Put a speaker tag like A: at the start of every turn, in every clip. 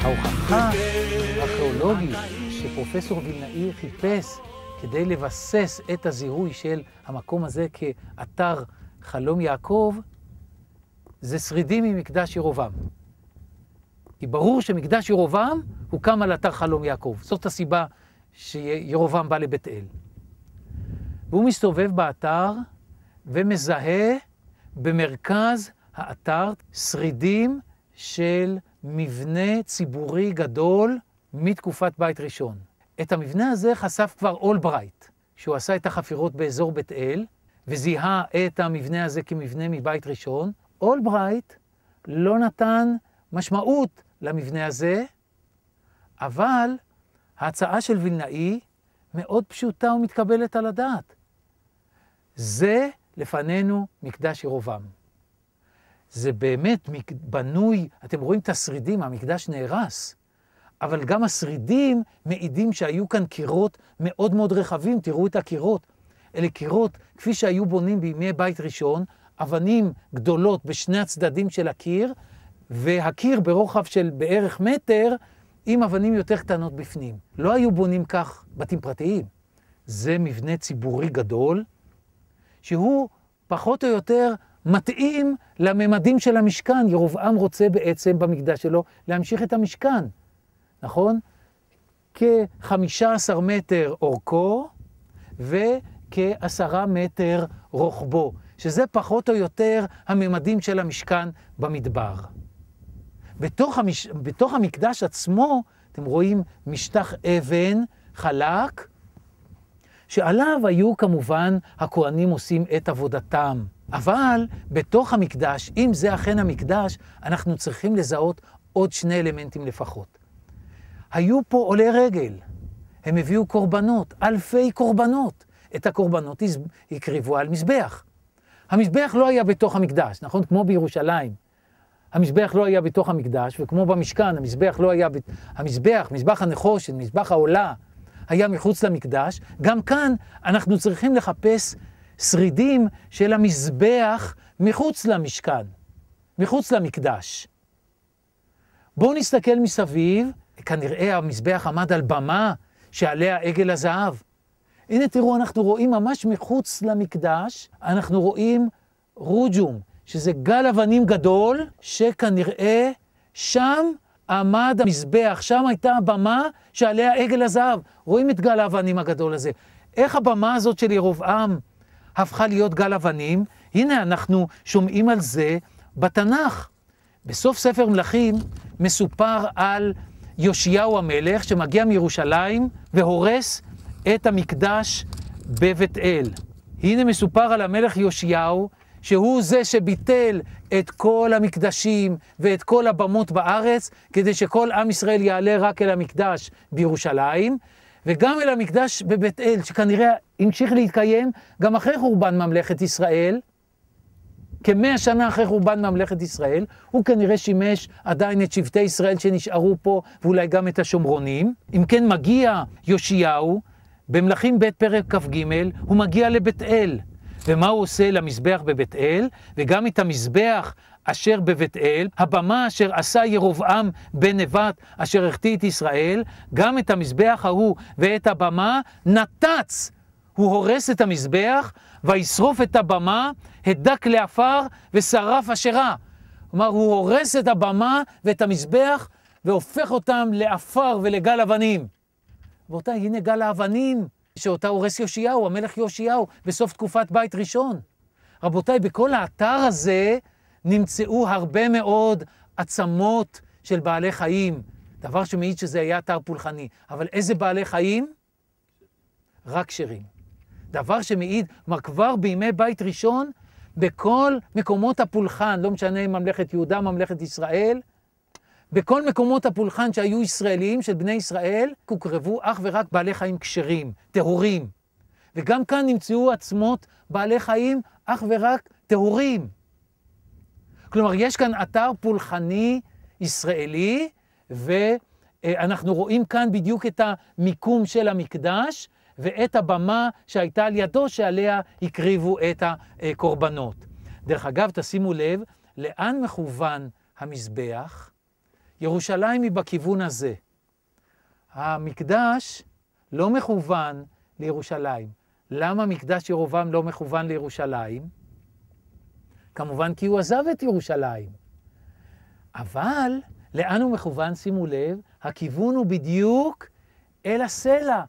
A: ההוכחה הארכיאולוגית שפרופסור וילנאי חיפש כדי לבסס את הזיהוי של המקום הזה כאתר חלום יעקב, זה שרידים ממקדש ירובעם. כי ברור שמקדש ירובעם הוקם על אתר חלום יעקב. זאת הסיבה שירובעם בא לבית אל. והוא מסתובב באתר ומזהה במרכז האתר שרידים של מבנה ציבורי גדול מתקופת בית ראשון. את המבנה הזה חשף כבר אולברייט, שהוא עשה את החפירות באזור בית אל, וזיהה את המבנה הזה כמבנה מבית ראשון. אולברייט לא נתן משמעות למבנה הזה, אבל ההצעה של וילנאי מאוד פשוטה ומתקבלת על הדעת. זה לפנינו מקדש ירובעם. זה באמת בנוי, אתם רואים את השרידים, המקדש נהרס, אבל גם השרידים מעידים שהיו כאן קירות מאוד מאוד רחבים, תראו את הקירות. אלה קירות כפי שהיו בונים בימי בית ראשון, אבנים גדולות בשני הצדדים של הקיר, והקיר ברוחב של בערך מטר, עם אבנים יותר קטנות בפנים. לא היו בונים כך בתים פרטיים. זה מבנה ציבורי גדול, שהוא פחות או יותר מתאים לממדים של המשכן. ירובעם רוצה בעצם במקדש שלו להמשיך את המשכן, נכון? כ-15 מטר אורכו וכ-10 מטר רוחבו, שזה פחות או יותר הממדים של המשכן במדבר. בתוך, המש... בתוך המקדש עצמו, אתם רואים משטח אבן חלק, שעליו היו כמובן הכוהנים עושים את עבודתם. אבל בתוך המקדש, אם זה אכן המקדש, אנחנו צריכים לזהות עוד שני אלמנטים לפחות. היו פה עולי רגל, הם הביאו קורבנות, אלפי קורבנות. את הקורבנות הקריבו על מזבח. המזבח לא היה בתוך המקדש, נכון? כמו בירושלים. המזבח לא היה בתוך המקדש, וכמו במשכן, המזבח לא היה... בת... המזבח, מזבח הנחושת, מזבח העולה, היה מחוץ למקדש. גם כאן אנחנו צריכים לחפש שרידים של המזבח מחוץ למשכן, מחוץ למקדש. בואו נסתכל מסביב, כנראה המזבח עמד על במה שעליה עגל הזהב. הנה תראו, אנחנו רואים ממש מחוץ למקדש, אנחנו רואים רוג'ום, שזה גל אבנים גדול, שכנראה שם עמד המזבח, שם הייתה הבמה שעליה עגל הזהב. רואים את גל האבנים הגדול הזה. איך הבמה הזאת של ירובעם הפכה להיות גל אבנים, הנה אנחנו שומעים על זה בתנ"ך. בסוף ספר מלכים מסופר על יאשיהו המלך שמגיע מירושלים והורס את המקדש בבית אל. הנה מסופר על המלך יאשיהו, שהוא זה שביטל את כל המקדשים ואת כל הבמות בארץ, כדי שכל עם ישראל יעלה רק אל המקדש בירושלים, וגם אל המקדש בבית אל, שכנראה המשיך להתקיים גם אחרי חורבן ממלכת ישראל, כמאה שנה אחרי חורבן ממלכת ישראל, הוא כנראה שימש עדיין את שבטי ישראל שנשארו פה, ואולי גם את השומרונים. אם כן, מגיע יאשיהו, במלכים ב' פרק כ"ג, הוא מגיע לבית אל. ומה הוא עושה למזבח בבית אל, וגם את המזבח אשר בבית אל, הבמה אשר עשה ירבעם בן נבט, אשר החטיא את ישראל, גם את המזבח ההוא ואת הבמה, נתץ. הוא הורס את המזבח, וישרוף את הבמה, הדק לעפר, ושרף אשרה. כלומר, הוא הורס את הבמה ואת המזבח, והופך אותם לעפר ולגל אבנים. רבותיי, הנה גל האבנים. שאותה הורס יאשיהו, המלך יאשיהו, בסוף תקופת בית ראשון. רבותיי, בכל האתר הזה נמצאו הרבה מאוד עצמות של בעלי חיים, דבר שמעיד שזה היה אתר פולחני. אבל איזה בעלי חיים? רק כשרים. דבר שמעיד, כלומר כבר בימי בית ראשון, בכל מקומות הפולחן, לא משנה אם ממלכת יהודה, ממלכת ישראל, בכל מקומות הפולחן שהיו ישראליים של בני ישראל, הוקרבו אך ורק בעלי חיים כשרים, טהורים. וגם כאן נמצאו עצמות בעלי חיים אך ורק טהורים. כלומר, יש כאן אתר פולחני ישראלי, ואנחנו רואים כאן בדיוק את המיקום של המקדש ואת הבמה שהייתה על ידו, שעליה הקריבו את הקורבנות. דרך אגב, תשימו לב לאן מכוון המזבח. ירושלים היא בכיוון הזה. המקדש לא מכוון לירושלים. למה מקדש ירובעם לא מכוון לירושלים? כמובן כי הוא עזב את ירושלים. אבל לאן הוא מכוון? שימו לב, הכיוון הוא בדיוק אל הסלע.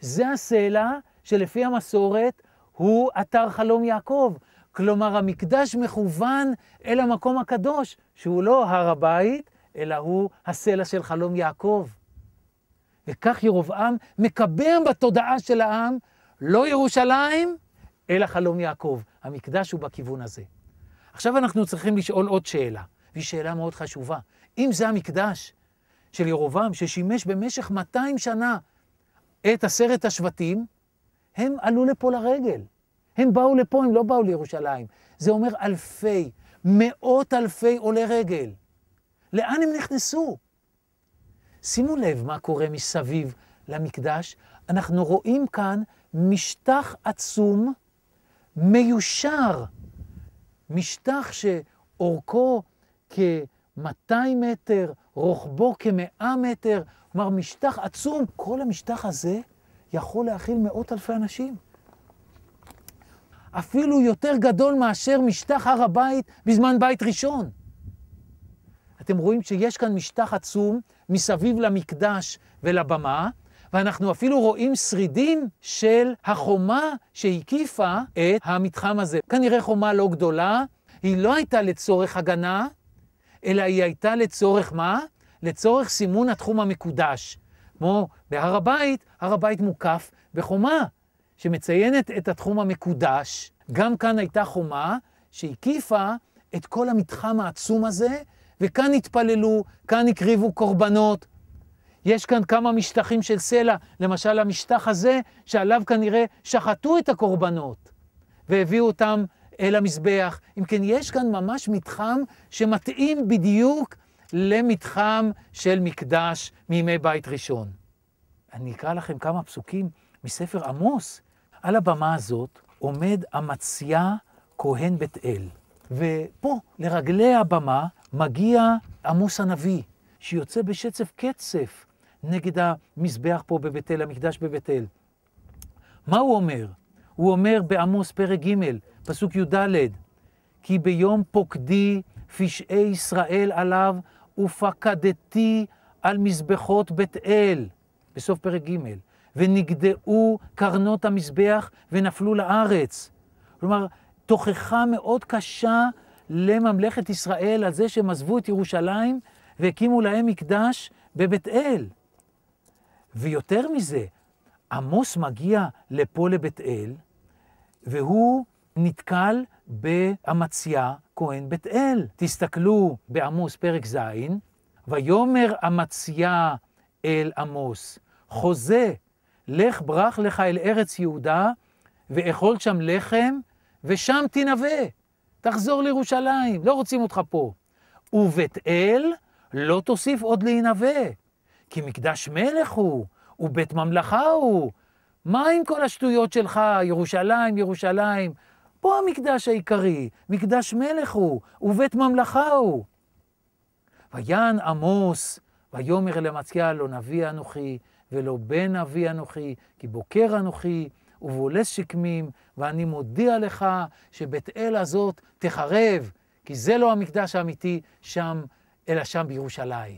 A: זה הסלע שלפי המסורת הוא אתר חלום יעקב. כלומר, המקדש מכוון אל המקום הקדוש, שהוא לא הר הבית, אלא הוא הסלע של חלום יעקב. וכך ירובעם מקבע בתודעה של העם לא ירושלים, אלא חלום יעקב. המקדש הוא בכיוון הזה. עכשיו אנחנו צריכים לשאול עוד שאלה, והיא שאלה מאוד חשובה. אם זה המקדש של ירובעם, ששימש במשך 200 שנה את עשרת השבטים, הם עלו לפה לרגל. הם באו לפה, הם לא באו לירושלים. זה אומר אלפי, מאות אלפי עולי רגל. לאן הם נכנסו? שימו לב מה קורה מסביב למקדש. אנחנו רואים כאן משטח עצום, מיושר, משטח שאורכו כ-200 מטר, רוחבו כ-100 מטר, כלומר משטח עצום. כל המשטח הזה יכול להכיל מאות אלפי אנשים. אפילו יותר גדול מאשר משטח הר הבית בזמן בית ראשון. אתם רואים שיש כאן משטח עצום מסביב למקדש ולבמה, ואנחנו אפילו רואים שרידים של החומה שהקיפה את המתחם הזה. כנראה חומה לא גדולה, היא לא הייתה לצורך הגנה, אלא היא הייתה לצורך מה? לצורך סימון התחום המקודש. כמו בהר הבית, הר הבית מוקף בחומה שמציינת את התחום המקודש. גם כאן הייתה חומה שהקיפה את כל המתחם העצום הזה, וכאן התפללו, כאן הקריבו קורבנות. יש כאן כמה משטחים של סלע, למשל המשטח הזה, שעליו כנראה שחטו את הקורבנות והביאו אותם אל המזבח. אם כן, יש כאן ממש מתחם שמתאים בדיוק למתחם של מקדש מימי בית ראשון. אני אקרא לכם כמה פסוקים מספר עמוס. על הבמה הזאת עומד אמציה כהן בית אל, ופה, לרגלי הבמה, מגיע עמוס הנביא, שיוצא בשצף קצף נגד המזבח פה בבית אל, המקדש בבית אל. מה הוא אומר? הוא אומר בעמוס פרק ג', פסוק י"ד, כי ביום פוקדי פשעי ישראל עליו ופקדתי על מזבחות בית אל, בסוף פרק ג', ונגדעו קרנות המזבח ונפלו לארץ. כלומר, תוכחה מאוד קשה לממלכת ישראל על זה שהם עזבו את ירושלים והקימו להם מקדש בבית אל. ויותר מזה, עמוס מגיע לפה לבית אל, והוא נתקל באמציה כהן בית אל. תסתכלו בעמוס פרק ז', ויאמר אמציה אל עמוס, חוזה, לך ברח לך אל ארץ יהודה, ואכול שם לחם, ושם תנבא. תחזור לירושלים, לא רוצים אותך פה. ובית אל לא תוסיף עוד להינבא, כי מקדש מלך הוא, ובית ממלכה הוא. מה עם כל השטויות שלך, ירושלים, ירושלים? פה המקדש העיקרי, מקדש מלך הוא, ובית ממלכה הוא. ויען עמוס, ויאמר למציה, לא נביא אנוכי, ולא בן אבי אנוכי, כי בוקר אנוכי, ובולס שקמים, ואני מודיע לך שבית אל הזאת תחרב, כי זה לא המקדש האמיתי שם, אלא שם בירושלים.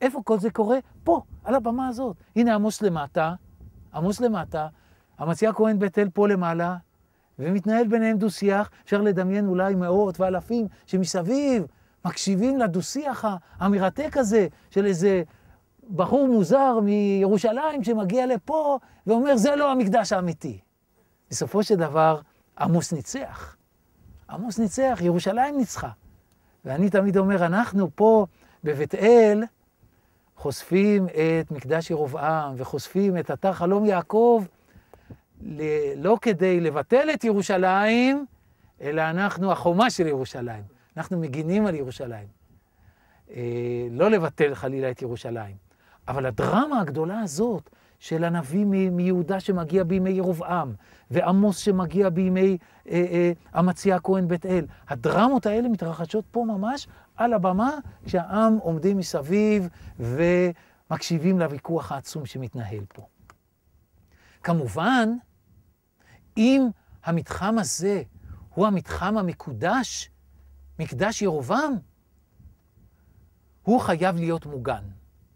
A: איפה כל זה קורה? פה, על הבמה הזאת. הנה עמוס למטה, עמוס למטה, המציאה כהן בית אל פה למעלה, ומתנהל ביניהם דו-שיח, אפשר לדמיין אולי מאות ואלפים שמסביב מקשיבים לדו-שיח המרתק הזה של איזה בחור מוזר מירושלים שמגיע לפה ואומר, זה לא המקדש האמיתי. בסופו של דבר, עמוס ניצח. עמוס ניצח, ירושלים ניצחה. ואני תמיד אומר, אנחנו פה בבית אל חושפים את מקדש ירובעם וחושפים את אתר חלום יעקב, לא כדי לבטל את ירושלים, אלא אנחנו החומה של ירושלים. אנחנו מגינים על ירושלים. אה, לא לבטל חלילה את ירושלים. אבל הדרמה הגדולה הזאת של הנביא מיהודה שמגיע בימי ירובעם, ועמוס שמגיע בימי אה, אה, אמציה כהן בית אל, הדרמות האלה מתרחשות פה ממש על הבמה, כשהעם עומדים מסביב ומקשיבים לוויכוח העצום שמתנהל פה. כמובן, אם המתחם הזה הוא המתחם המקודש, מקדש ירובעם, הוא חייב להיות מוגן.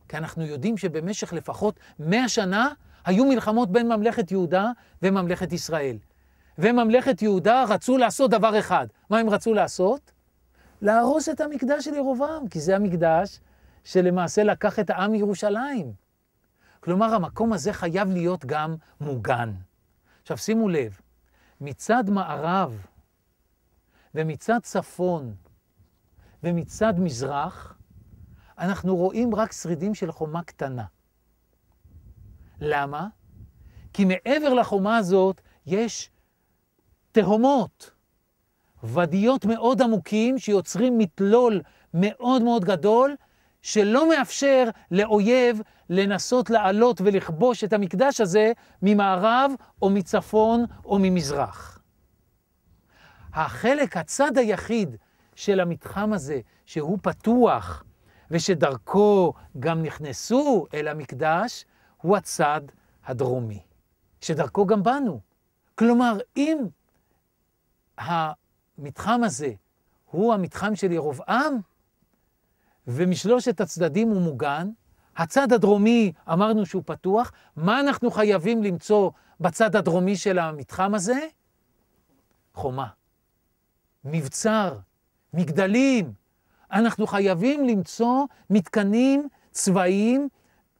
A: כי אנחנו יודעים שבמשך לפחות 100 שנה היו מלחמות בין ממלכת יהודה וממלכת ישראל. וממלכת יהודה רצו לעשות דבר אחד. מה הם רצו לעשות? להרוס את המקדש של ירובעם, כי זה המקדש שלמעשה לקח את העם מירושלים. כלומר, המקום הזה חייב להיות גם מוגן. עכשיו, שימו לב, מצד מערב ומצד צפון ומצד מזרח, אנחנו רואים רק שרידים של חומה קטנה. למה? כי מעבר לחומה הזאת יש תהומות, ודיות מאוד עמוקים שיוצרים מתלול מאוד מאוד גדול, שלא מאפשר לאויב לנסות לעלות ולכבוש את המקדש הזה ממערב או מצפון או ממזרח. החלק, הצד היחיד של המתחם הזה, שהוא פתוח ושדרכו גם נכנסו אל המקדש, הוא הצד הדרומי, שדרכו גם באנו. כלומר, אם המתחם הזה הוא המתחם של ירובעם, ומשלושת הצדדים הוא מוגן, הצד הדרומי אמרנו שהוא פתוח, מה אנחנו חייבים למצוא בצד הדרומי של המתחם הזה? חומה, מבצר, מגדלים, אנחנו חייבים למצוא מתקנים צבאיים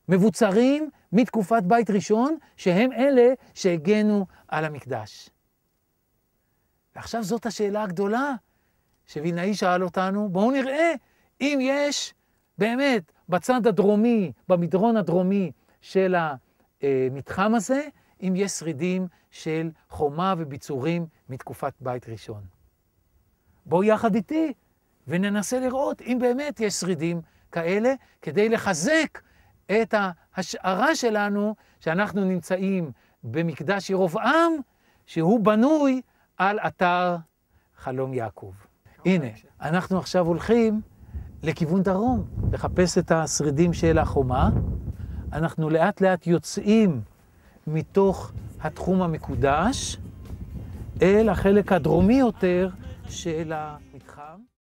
A: מבוצרים מתקופת בית ראשון, שהם אלה שהגנו על המקדש. ועכשיו זאת השאלה הגדולה שווילנאי שאל אותנו, בואו נראה אם יש באמת בצד הדרומי, במדרון הדרומי של המתחם הזה, אם יש שרידים של חומה וביצורים מתקופת בית ראשון. בואו יחד איתי וננסה לראות אם באמת יש שרידים כאלה, כדי לחזק את ההשערה שלנו שאנחנו נמצאים במקדש ירובעם, שהוא בנוי על אתר חלום יעקב. הנה, אנחנו עכשיו הולכים לכיוון דרום, לחפש את השרידים של החומה. אנחנו לאט לאט יוצאים מתוך התחום המקודש אל החלק הדרומי יותר של ה...